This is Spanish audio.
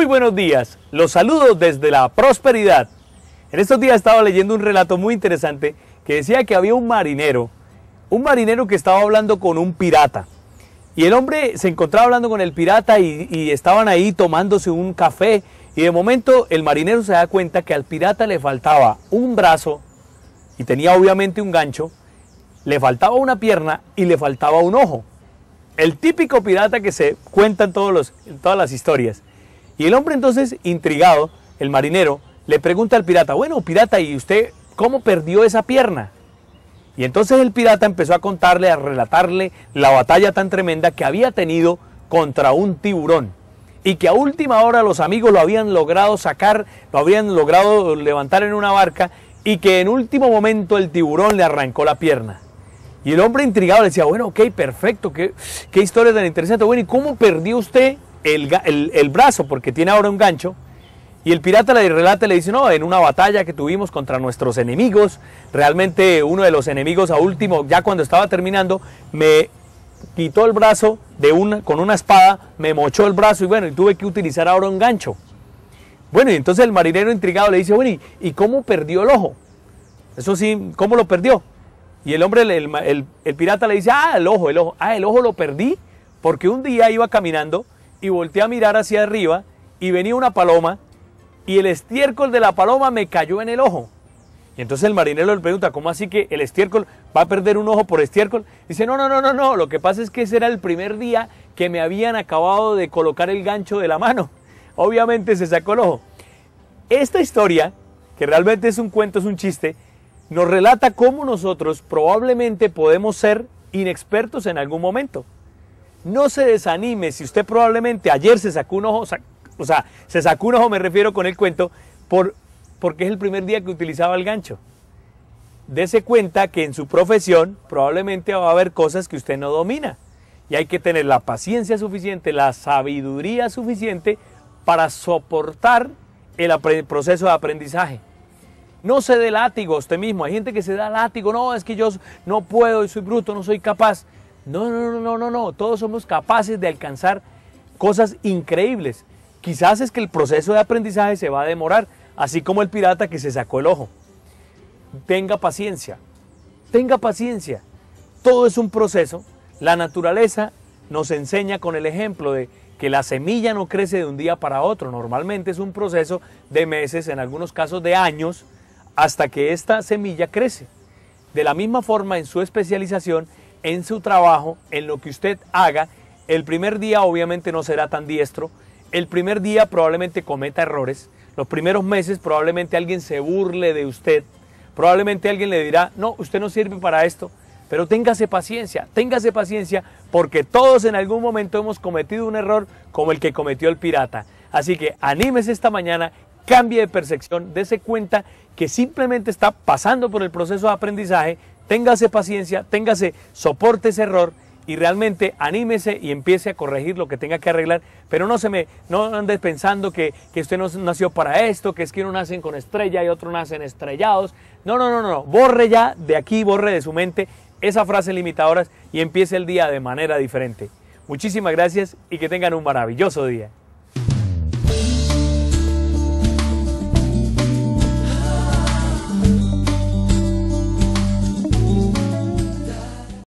Muy buenos días, los saludo desde la prosperidad. En estos días estaba leyendo un relato muy interesante que decía que había un marinero, un marinero que estaba hablando con un pirata. Y el hombre se encontraba hablando con el pirata y, estaban ahí tomándose un café. Y de momento el marinero se da cuenta que al pirata le faltaba un brazo y tenía obviamente un gancho, le faltaba una pierna y le faltaba un ojo. El típico pirata que se cuentan todos en todas las historias. Y el hombre entonces, intrigado, el marinero, le pregunta al pirata, bueno, pirata, ¿y usted cómo perdió esa pierna? Y entonces el pirata empezó a contarle, a relatarle la batalla tan tremenda que había tenido contra un tiburón. Y que a última hora los amigos lo habían logrado sacar, lo habían logrado levantar en una barca y que en último momento el tiburón le arrancó la pierna. Y el hombre intrigado le decía, bueno, ok, perfecto, qué, qué historia tan interesante. Bueno, ¿y cómo perdió usted el, brazo porque tiene ahora un gancho. Y el pirata le relata le dice, no, en una batalla que tuvimos contra nuestros enemigos, realmente uno de los enemigos a último, ya cuando estaba terminando, me quitó el brazo de una, con una espada, me mochó el brazo y bueno, y tuve que utilizar ahora un gancho. Bueno, y entonces el marinero intrigado le dice, bueno, ¿y, cómo perdió el ojo? Eso sí, ¿cómo lo perdió? Y el hombre, el, el pirata le dice, ah, el ojo, el ojo, ah, el ojo lo perdí porque un día iba caminando y volteé a mirar hacia arriba y venía una paloma y el estiércol de la paloma me cayó en el ojo. Y entonces el marinero le pregunta, ¿cómo así que el estiércol va a perder un ojo por estiércol? Dice, no, no, no, no, no, lo que pasa es que ese era el primer día que me habían acabado de colocar el gancho de la mano. Obviamente se sacó el ojo. Esta historia, que realmente es un cuento, es un chiste, nos relata cómo nosotros probablemente podemos ser inexpertos en algún momento. No se desanime si usted probablemente ayer se sacó un ojo, o sea, se sacó un ojo, me refiero con el cuento, por, porque es el primer día que utilizaba el gancho. Dese cuenta que en su profesión probablemente va a haber cosas que usted no domina. Y hay que tener la paciencia suficiente, la sabiduría suficiente para soportar el proceso de aprendizaje. No se dé látigo usted mismo. Hay gente que se da látigo. No, es que yo no puedo, soy bruto, no soy capaz. No, no, no, no, no, no. Todos somos capaces de alcanzar cosas increíbles. Quizás es que el proceso de aprendizaje se va a demorar, así como el pirata que se sacó el ojo. Tenga paciencia, tenga paciencia. Todo es un proceso. La naturaleza nos enseña con el ejemplo de que la semilla no crece de un día para otro. Normalmente es un proceso de meses, en algunos casos de años, hasta que esta semilla crece. De la misma forma, en su especialización, en su trabajo, en lo que usted haga, el primer día obviamente no será tan diestro, el primer día probablemente cometa errores, los primeros meses probablemente alguien se burle de usted, probablemente alguien le dirá, no, usted no sirve para esto, pero téngase paciencia, téngase paciencia, porque todos en algún momento hemos cometido un error como el que cometió el pirata. Así que anímese esta mañana, cambie de percepción, dése cuenta que simplemente está pasando por el proceso de aprendizaje Téngase paciencia, téngase, soporte ese error y realmente anímese y empiece a corregir lo que tenga que arreglar, pero no se me no andes pensando que, que usted no nació para esto, que es que uno nacen con estrella y otro nacen estrellados. No, no, no, no, borre ya de aquí, borre de su mente esa frase limitadora y empiece el día de manera diferente. Muchísimas gracias y que tengan un maravilloso día.